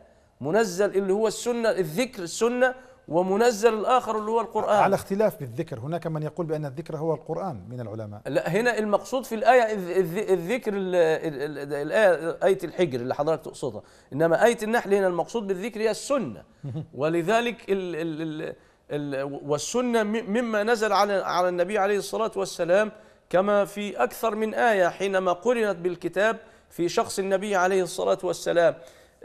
منزل اللي هو السنة الذكر السنة ومنزل الآخر اللي هو القرآن على اختلاف بالذكر هناك من يقول بأن الذكر هو القرآن من العلماء لا هنا المقصود في الآية الذكر الآية آية الحجر اللي حضرتك تقصدها إنما آية النحل هنا المقصود بالذكر هي السنة ولذلك ال ال الـ والسنة مما نزل على على النبي عليه الصلاة والسلام كما في أكثر من آية حينما قرنت بالكتاب في شخص النبي عليه الصلاة والسلام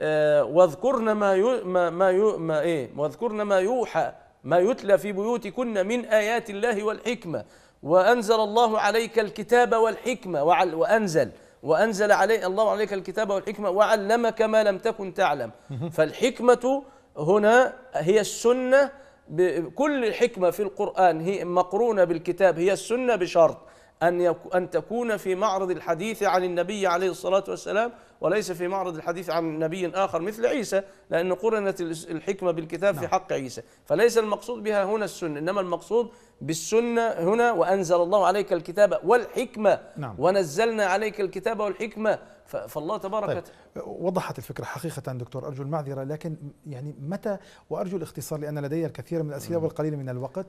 آه، واذكرن ما يو ما ما, يو ما ايه واذكرن ما يوحى ما يتلى في بيوتكن من ايات الله والحكمه وانزل الله عليك الكتاب والحكمه وانزل وانزل علي الله عليك الكتاب والحكمه وعلمك ما لم تكن تعلم فالحكمه هنا هي السنه كل الحكمه في القران هي مقرونه بالكتاب هي السنه بشرط أن أن تكون في معرض الحديث عن النبي عليه الصلاة والسلام وليس في معرض الحديث عن نبي آخر مثل عيسى لأن قرنت الحكمة بالكتاب في نعم. حق عيسى فليس المقصود بها هنا السنة إنما المقصود بالسنة هنا وأنزل الله عليك الكتاب والحكمة نعم. ونزلنا عليك الكتاب والحكمة فالله تبارك طيب. وضحت الفكره حقيقه دكتور ارجو المعذره لكن يعني متى وارجو الاختصار لان لدي الكثير من الاسئله والقليل من الوقت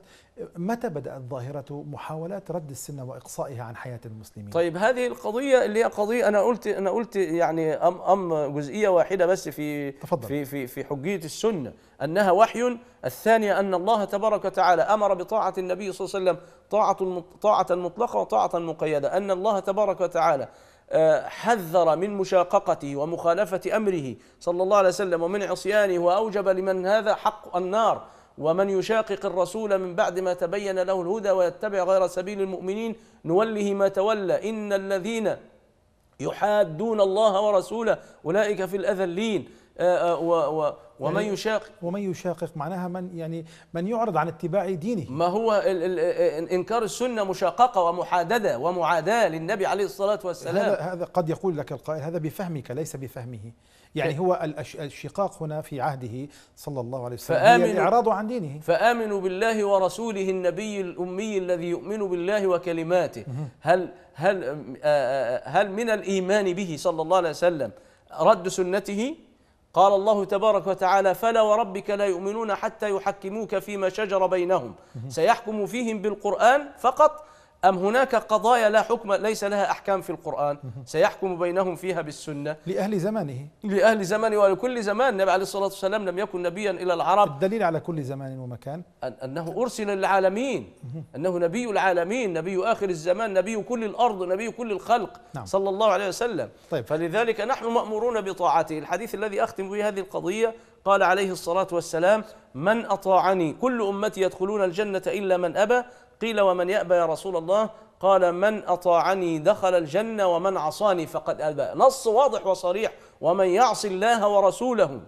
متى بدات ظاهره محاولات رد السنه واقصائها عن حياه المسلمين طيب هذه القضيه اللي هي قضيه انا قلت انا قلت يعني ام ام جزئيه واحده بس في تفضل. في في في حجيه السنه انها وحي الثانيه ان الله تبارك وتعالى امر بطاعه النبي صلى الله عليه وسلم طاعه طاعه مطلقه وطاعه مقيده ان الله تبارك وتعالى حذر من مشاققته ومخالفة أمره صلى الله عليه وسلم ومن عصيانه وأوجب لمن هذا حق النار ومن يشاقق الرسول من بعد ما تبين له الهدى ويتبع غير سبيل المؤمنين نوله ما تولى إن الذين يحادون الله ورسوله أولئك في الأذلين آه، آه، ومن يعني يشاقق ومن يشاقق معناها من يعني من يعرض عن اتباع دينه ما هو ال ال انكار السنه مشاققه ومحادده ومعاداه للنبي عليه الصلاه والسلام هذا, هذا قد يقول لك القائل هذا بفهمك ليس بفهمه يعني هو الشقاق هنا في عهده صلى الله عليه وسلم هي الإعراض عن دينه فآمنوا بالله ورسوله النبي الأمي الذي يؤمن بالله وكلماته هل هل آه، آه، آه، هل من الإيمان به صلى الله عليه وسلم رد سنته قال الله تبارك وتعالى فلا وربك لا يؤمنون حتى يحكموك فيما شجر بينهم سيحكم فيهم بالقرآن فقط أم هناك قضايا لا حكم ليس لها أحكام في القرآن سيحكم بينهم فيها بالسنة لأهل زمانه لأهل زمانه ولكل زمان النبي عليه الصلاة والسلام لم يكن نبيا إلى العرب الدليل على كل زمان ومكان أنه أرسل للعالمين أنه نبي العالمين نبي آخر الزمان نبي كل الأرض نبي كل الخلق نعم. صلى الله عليه وسلم طيب. فلذلك نحن مأمورون بطاعته الحديث الذي أختم به هذه القضية قال عليه الصلاة والسلام من أطاعني كل أمتي يدخلون الجنة إلا من أبى قيل ومن يأبى يا رسول الله قال من أطاعني دخل الجنة ومن عصاني فقد أبى نص واضح وصريح ومن يعص الله ورسوله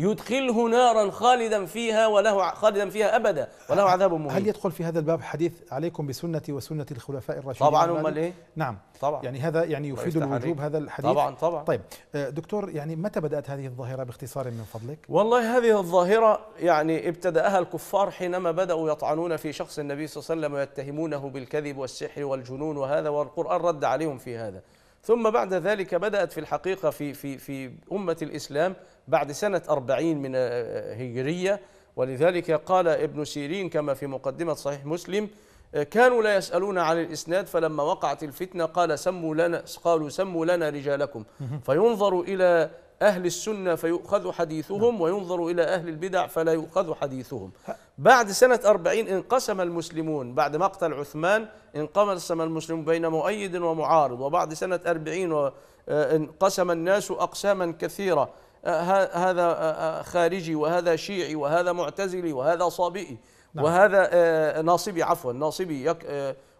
يدخله نارا خالدا فيها وله خالدا فيها ابدا وله عذاب مهين هل يدخل في هذا الباب حديث عليكم بسنتي وسنه الخلفاء الراشدين طبعا امال ايه نعم طبعا يعني هذا يعني يفيد الوجوب هذا الحديث طبعا طبعا طيب آه، دكتور يعني متى بدات هذه الظاهره باختصار من فضلك والله هذه الظاهره يعني ابتداها الكفار حينما بداوا يطعنون في شخص النبي صلى الله عليه وسلم ويتهمونه بالكذب والسحر والجنون وهذا والقران رد عليهم في هذا ثم بعد ذلك بدات في الحقيقه في في في امه الاسلام بعد سنة أربعين من آه، آه، هجرية ولذلك قال ابن سيرين كما في مقدمة صحيح مسلم آه، كانوا لا يسألون عن الإسناد فلما وقعت الفتنة قال سموا لنا قالوا سموا لنا رجالكم فينظر إلى أهل السنة فيؤخذ حديثهم نعم. وينظر إلى أهل البدع فلا يؤخذ حديثهم بعد سنة أربعين انقسم المسلمون بعد مقتل عثمان انقسم المسلمون بين مؤيد ومعارض وبعد سنة أربعين انقسم الناس أقساما كثيرة آه، هذا آه، آه، خارجي وهذا شيعي وهذا معتزلي وهذا صابئي نعم. وهذا ناصبي عفوا ناصبي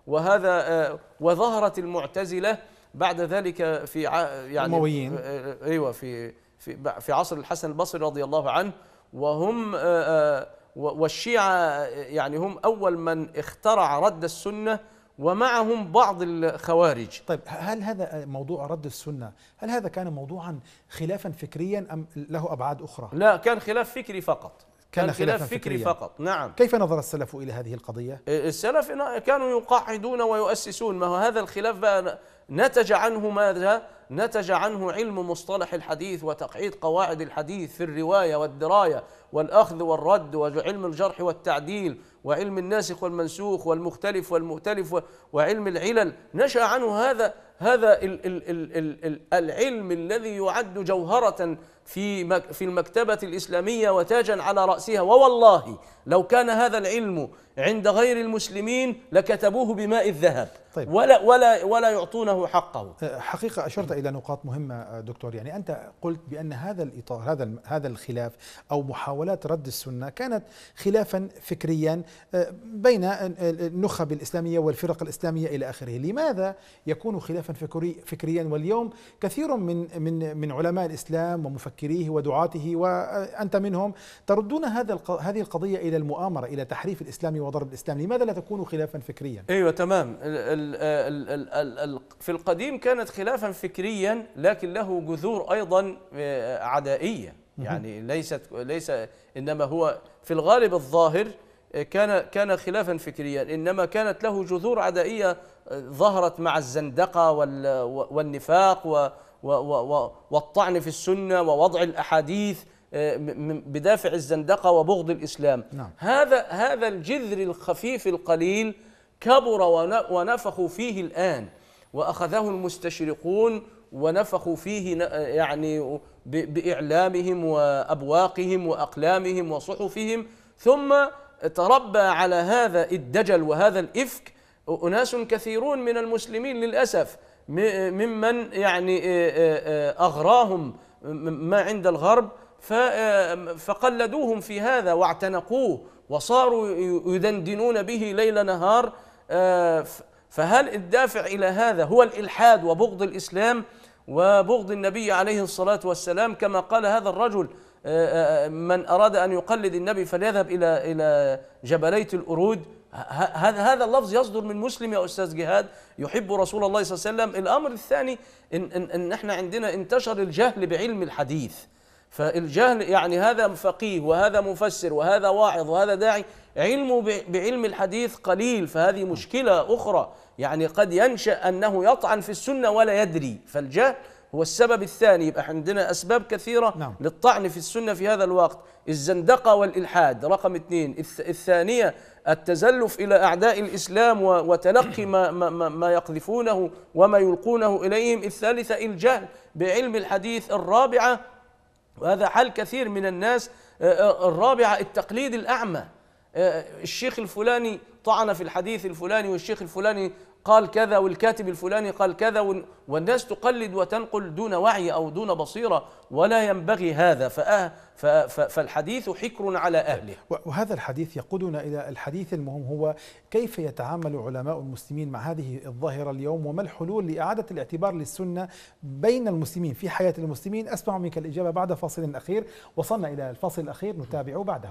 وهذا وظهرت المعتزله بعد ذلك في يعني أمويين. ايوه في في في عصر الحسن البصري رضي الله عنه وهم والشيعه يعني هم اول من اخترع رد السنه ومعهم بعض الخوارج طيب هل هذا موضوع رد السنة هل هذا كان موضوعا خلافا فكريا أم له أبعاد أخرى لا كان خلاف فكري فقط كان, كان خلاف فكري فقط نعم كيف نظر السلف إلى هذه القضية إيه، السلف كانوا يقعدون ويؤسسون ما هو هذا الخلاف بقى نتج عنه ماذا نتج عنه علم مصطلح الحديث وتقعيد قواعد الحديث في الرواية والدراية والأخذ والرد وعلم الجرح والتعديل وعلم الناسخ والمنسوخ والمختلف والمؤتلف وعلم العلل نشأ عنه هذا هذا العلم الذي يعد جوهرة في في المكتبة الإسلامية وتاجا على رأسها ووالله لو كان هذا العلم عند غير المسلمين لكتبوه بماء الذهب طيب. ولا ولا ولا يعطونه حقه أه، حقيقة أشرت إلى نقاط مهمة أه، دكتور يعني أنت قلت بأن هذا الإطار هذا هذا الخلاف أو محاولات رد السنة كانت خلافا فكريا أه، بين النخب الإسلامية والفرق الإسلامية إلى آخره لماذا يكون خلافا فكريا واليوم كثير من من من علماء الإسلام ومفكرين مفكريه ودعاته وأنت منهم تردون هذا هذه القضية إلى المؤامرة إلى تحريف الإسلام وضرب الإسلام لماذا لا تكون خلافا فكريا؟ أيوة تمام في القديم كانت خلافا فكريا لكن له جذور أيضا آه، عدائية يعني ليست ليس إنما هو في الغالب الظاهر آه، كان كان خلافا فكريا انما كانت له جذور عدائيه آه، ظهرت مع الزندقه والنفاق والطعن في السنه ووضع الاحاديث آه، بدافع الزندقه وبغض الاسلام نعم. هذا هذا الجذر الخفيف القليل كبر ونفخوا فيه الان واخذه المستشرقون ونفخوا فيه يعني باعلامهم وابواقهم واقلامهم وصحفهم ثم تربى على هذا الدجل وهذا الافك اناس كثيرون من المسلمين للاسف ممن يعني آه، آه، آه، أغراهم ما عند الغرب فقلدوهم في هذا واعتنقوه وصاروا يدندنون به ليل نهار فهل الدافع إلى هذا هو الإلحاد وبغض الإسلام وبغض النبي عليه الصلاة والسلام كما قال هذا الرجل من أراد أن يقلد النبي فليذهب إلى إلى الأرود هذا هذا اللفظ يصدر من مسلم يا استاذ جهاد يحب رسول الله صلى الله عليه وسلم الامر الثاني ان ان, إن احنا عندنا انتشر الجهل بعلم الحديث فالجهل يعني هذا فقيه وهذا مفسر وهذا واعظ وهذا داعي علمه بعلم الحديث قليل فهذه مشكله اخرى يعني قد ينشا انه يطعن في السنه ولا يدري فالجهل هو السبب الثاني يبقى عندنا أسباب كثيرة نعم. للطعن في السنة في هذا الوقت الزندقة والإلحاد رقم اثنين الثانية التزلف إلى أعداء الإسلام وتلقي ما, ما, ما يقذفونه وما يلقونه إليهم الثالثة الجهل بعلم الحديث الرابعة وهذا حال كثير من الناس آه، آه، الرابعة التقليد الأعمى آه، الشيخ الفلاني طعن في الحديث الفلاني والشيخ الفلاني قال كذا والكاتب الفلاني قال كذا والناس تقلد وتنقل دون وعي أو دون بصيرة ولا ينبغي هذا فالحديث حكر على أهله وهذا الحديث يقودنا إلى الحديث المهم هو كيف يتعامل علماء المسلمين مع هذه الظاهرة اليوم وما الحلول لإعادة الاعتبار للسنة بين المسلمين في حياة المسلمين أسمع منك الإجابة بعد فاصل أخير وصلنا إلى الفاصل الأخير نتابع بعده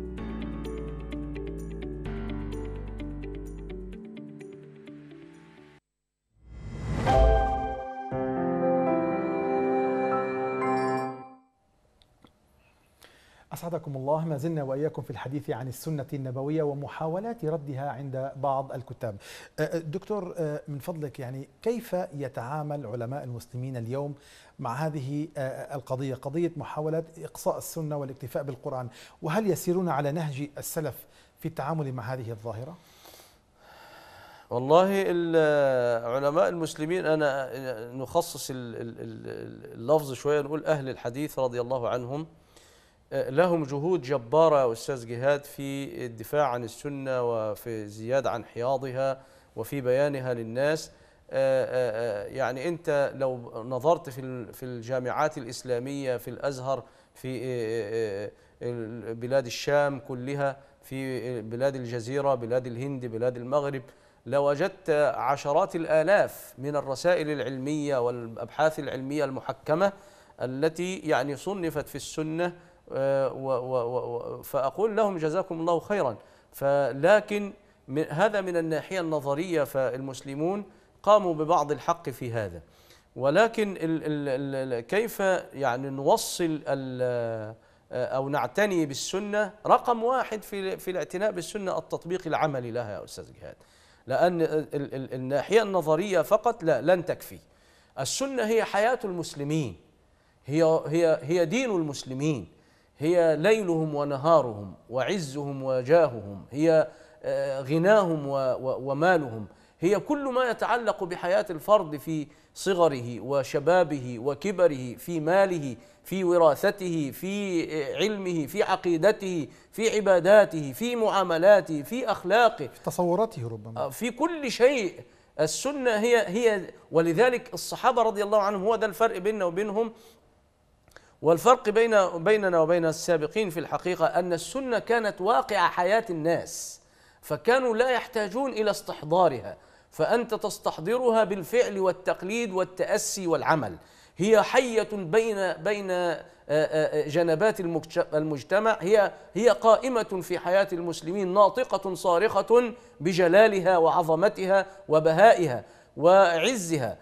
حفظكم الله ما زلنا وإياكم في الحديث عن السنة النبوية ومحاولات ردها عند بعض الكتاب أه، أه، دكتور أه، من فضلك يعني كيف يتعامل علماء المسلمين اليوم مع هذه القضية قضية محاولة إقصاء السنة والاكتفاء بالقرآن وهل يسيرون على نهج السلف في التعامل مع هذه الظاهرة؟ والله علماء المسلمين أنا نخصص اللفظ شوية نقول أهل الحديث رضي الله عنهم آه، لهم جهود جبارة أستاذ جهاد في الدفاع عن السنة وفي زيادة عن حياضها وفي بيانها للناس آه، آه، يعني أنت لو نظرت في الجامعات الإسلامية في الأزهر في بلاد الشام كلها في بلاد الجزيرة بلاد الهند بلاد المغرب لوجدت عشرات الآلاف من الرسائل العلمية والأبحاث العلمية المحكمة التي يعني صنفت في السنة آه، فأقول لهم جزاكم الله خيرا فلكن من هذا من الناحية النظرية فالمسلمون قاموا ببعض الحق في هذا ولكن ال ال ال كيف يعني نوصل آه، أو نعتني بالسنة رقم واحد في, في الاعتناء بالسنة التطبيق العملي لها يا أستاذ جهاد لأن الناحية النظرية فقط لا لن تكفي السنة هي حياة المسلمين هي, هي, هي دين المسلمين هي ليلهم ونهارهم وعزهم وجاههم هي آه، غناهم ومالهم هي كل ما يتعلق بحياه الفرد في صغره وشبابه وكبره في ماله في وراثته في آه، علمه في عقيدته في عباداته في معاملاته في اخلاقه في تصوراته ربما آه، في كل شيء السنه هي هي ولذلك الصحابه رضي الله عنهم هو ده الفرق بيننا وبينهم والفرق بين بيننا وبين السابقين في الحقيقة أن السنة كانت واقع حياة الناس فكانوا لا يحتاجون إلى استحضارها فأنت تستحضرها بالفعل والتقليد والتأسي والعمل هي حية بين بين آه، آه، آه، جنبات المجتمع هي هي قائمة في حياة المسلمين ناطقة صارخة بجلالها وعظمتها وبهائها وعزها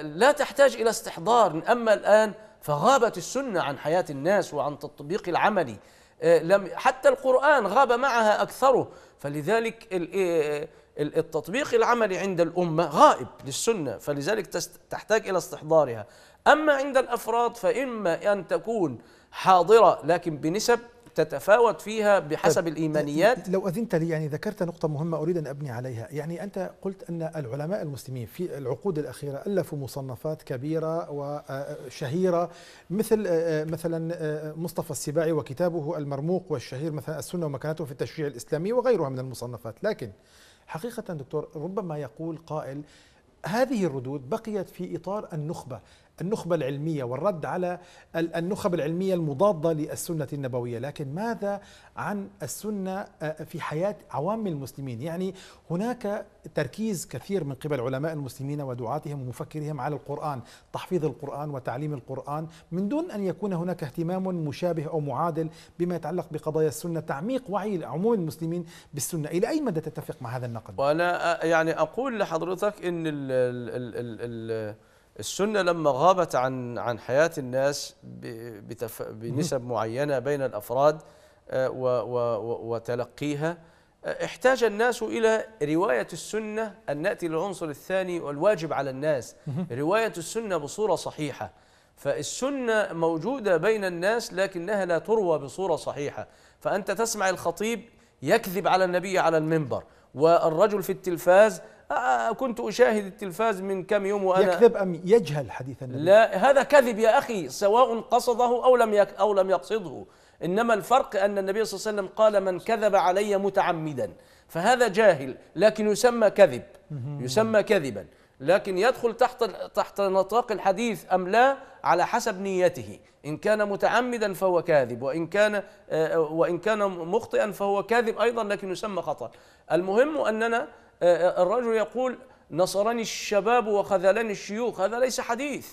لا تحتاج إلى استحضار أما الآن فغابت السنة عن حياة الناس وعن تطبيق العملي آه، لم حتى القرآن غاب معها أكثره فلذلك آه، التطبيق العملي عند الأمة غائب للسنة فلذلك تحتاج إلى استحضارها أما عند الأفراد فإما أن تكون حاضرة لكن بنسب تتفاوت فيها بحسب طيب، الإيمانيات لو أذنت لي يعني ذكرت نقطة مهمة أريد أن أبني عليها يعني أنت قلت أن العلماء المسلمين في العقود الأخيرة ألفوا مصنفات كبيرة وشهيرة مثل آه، آه، مثلا آه، مصطفى السباعي وكتابه المرموق والشهير مثلا السنة ومكانته في التشريع الإسلامي وغيرها من المصنفات لكن حقيقة دكتور ربما يقول قائل هذه الردود بقيت في إطار النخبة النخبة العلمية والرد على النخب العلمية المضادة للسنة النبوية لكن ماذا عن السنة آه، في حياة عوام المسلمين يعني هناك تركيز كثير من قبل علماء المسلمين ودعاتهم ومفكرهم على القرآن تحفيظ القرآن وتعليم القرآن من دون أن يكون هناك اهتمام مشابه أو معادل بما يتعلق بقضايا السنة تعميق وعي عموم المسلمين بالسنة إلى أي مدى تتفق مع هذا النقد؟ وأنا آه، يعني أقول لحضرتك أن الـ الـ الـ الـ السنة لما غابت عن عن حياة الناس بتف... بنسب معينة بين الأفراد آه، و... و... وتلقيها آه، احتاج الناس إلى رواية السنة أن نأتي للعنصر الثاني والواجب على الناس رواية السنة بصورة صحيحة فالسنة موجودة بين الناس لكنها لا تروى بصورة صحيحة فأنت تسمع الخطيب يكذب على النبي على المنبر والرجل في التلفاز آه، آه، آه، كنت أشاهد التلفاز من كم يوم وأنا يكذب أم يجهل حديث النبي؟ لا هذا كذب يا أخي سواء قصده أو لم يك أو لم يقصده إنما الفرق أن النبي صلى الله عليه وسلم قال من كذب علي متعمدا فهذا جاهل لكن يسمى كذب يسمى كذبا لكن يدخل تحت تحت نطاق الحديث أم لا على حسب نيته إن كان متعمدا فهو كاذب وإن كان وإن كان مخطئا فهو كاذب أيضا لكن يسمى خطأ المهم أننا آه، آه، الرجل يقول نصرني الشباب وخذلني الشيوخ هذا ليس حديث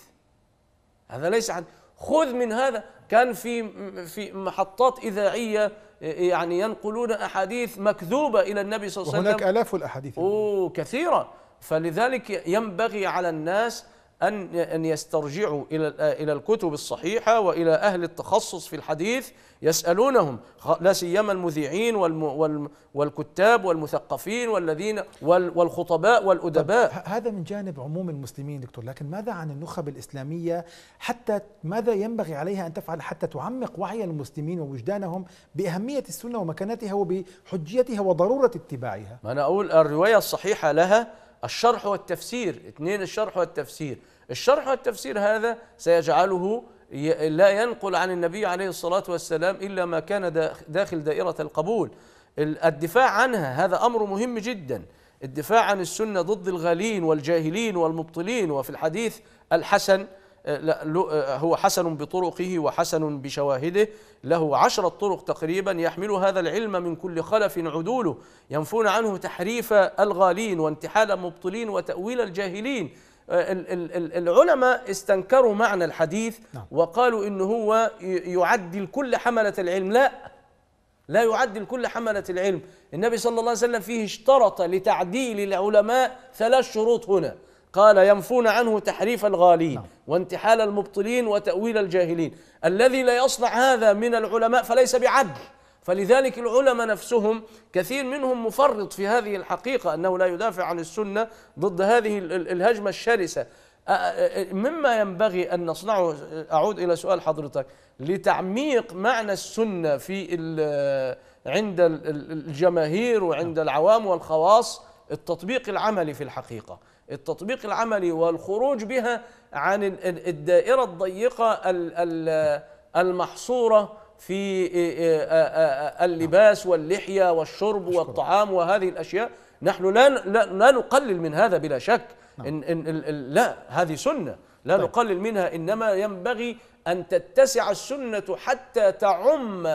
هذا ليس حديث خذ من هذا كان في في محطات اذاعيه آه، يعني ينقلون احاديث مكذوبه الى النبي صلى الله عليه وسلم هناك الاف الاحاديث اوه كثيره فلذلك ينبغي على الناس أن أن يسترجعوا إلى إلى الكتب الصحيحة وإلى أهل التخصص في الحديث يسألونهم لا سيما المذيعين والكتاب والمثقفين والذين والخطباء والأدباء هذا من جانب عموم المسلمين دكتور لكن ماذا عن النخب الإسلامية حتى ماذا ينبغي عليها أن تفعل حتى تعمق وعي المسلمين ووجدانهم بأهمية السنة ومكانتها وبحجيتها وضرورة اتباعها ما أنا أقول الرواية الصحيحة لها الشرح والتفسير اثنين الشرح والتفسير الشرح والتفسير هذا سيجعله لا ينقل عن النبي عليه الصلاة والسلام إلا ما كان داخل دائرة القبول الدفاع عنها هذا أمر مهم جدا الدفاع عن السنة ضد الغالين والجاهلين والمبطلين وفي الحديث الحسن أه، أه، هو حسن بطرقه وحسن بشواهده له عشرة طرق تقريبا يحمل هذا العلم من كل خلف عدوله ينفون عنه تحريف الغالين وانتحال المبطلين وتأويل الجاهلين أه، العلماء استنكروا معنى الحديث نعم. وقالوا إنه هو يعدل كل حملة العلم لا لا يعدل كل حملة العلم النبي صلى الله عليه وسلم فيه اشترط لتعديل العلماء ثلاث شروط هنا قال ينفون عنه تحريف الغالين نعم. وانتحال المبطلين وتأويل الجاهلين الذي لا يصنع هذا من العلماء فليس بعدل فلذلك العلماء نفسهم كثير منهم مفرط في هذه الحقيقة أنه لا يدافع عن السنة ضد هذه الهجمة الشرسة مما ينبغي أن نصنعه أعود إلى سؤال حضرتك لتعميق معنى السنة في عند الجماهير وعند نعم. العوام والخواص التطبيق العملي في الحقيقة التطبيق العملي والخروج بها عن الدائرة الضيقة المحصورة في إيه، إيه، آه، آه، آه، اللباس واللحية والشرب والطعام وهذه الأشياء نحن لا لا نقلل من هذا بلا شك نعم. إن إن لا هذه سنة لا طيب. نقلل منها إنما ينبغي أن تتسع السنة حتى تعم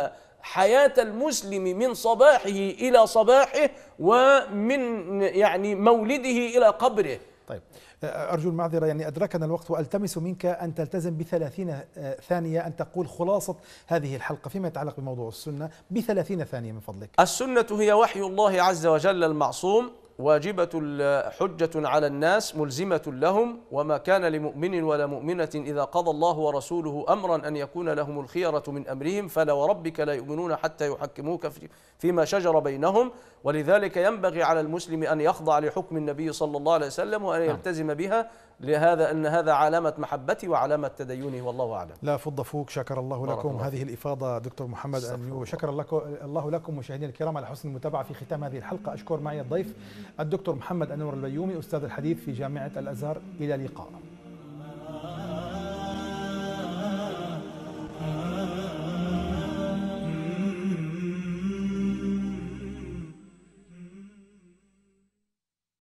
حياة المسلم من صباحه إلى صباحه ومن يعني مولده إلى قبره طيب أرجو المعذرة يعني أدركنا الوقت وألتمس منك أن تلتزم بثلاثين ثانية أن تقول خلاصة هذه الحلقة فيما يتعلق بموضوع السنة بثلاثين ثانية من فضلك السنة هي وحي الله عز وجل المعصوم واجبة حجة على الناس ملزمة لهم وما كان لمؤمن ولا مؤمنة إذا قضى الله ورسوله أمرا أن يكون لهم الخيرة من أمرهم فلا وربك لا يؤمنون حتى يحكموك فيما شجر بينهم ولذلك ينبغي على المسلم أن يخضع لحكم النبي صلى الله عليه وسلم وأن نعم. يلتزم بها لهذا أن هذا علامة محبتي وعلامة تدينه والله أعلم لا فض فوق شكر الله لكم الله. هذه الإفاضة دكتور محمد أنيو شكر الله لكم مشاهدينا الكرام على حسن المتابعة في ختام هذه الحلقة أشكر معي الضيف الدكتور محمد أنور البيومي أستاذ الحديث في جامعة الأزهر إلى لقاء